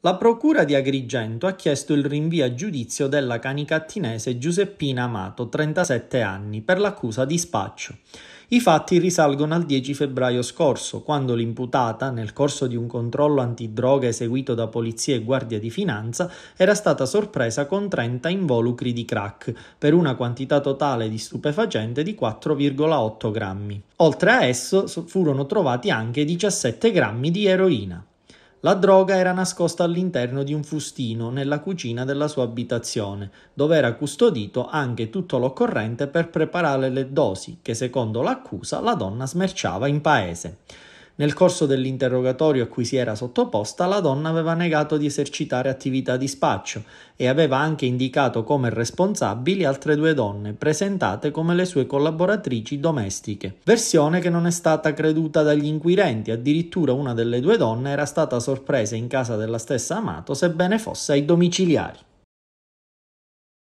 La procura di Agrigento ha chiesto il rinvio a giudizio della canicattinese Giuseppina Amato, 37 anni, per l'accusa di spaccio. I fatti risalgono al 10 febbraio scorso, quando l'imputata, nel corso di un controllo antidroga eseguito da polizia e guardia di finanza, era stata sorpresa con 30 involucri di crack, per una quantità totale di stupefacente di 4,8 grammi. Oltre a esso furono trovati anche 17 grammi di eroina. La droga era nascosta all'interno di un fustino nella cucina della sua abitazione, dove era custodito anche tutto l'occorrente per preparare le dosi che, secondo l'accusa, la donna smerciava in paese. Nel corso dell'interrogatorio a cui si era sottoposta, la donna aveva negato di esercitare attività di spaccio e aveva anche indicato come responsabili altre due donne, presentate come le sue collaboratrici domestiche. Versione che non è stata creduta dagli inquirenti, addirittura una delle due donne era stata sorpresa in casa della stessa Amato, sebbene fosse ai domiciliari.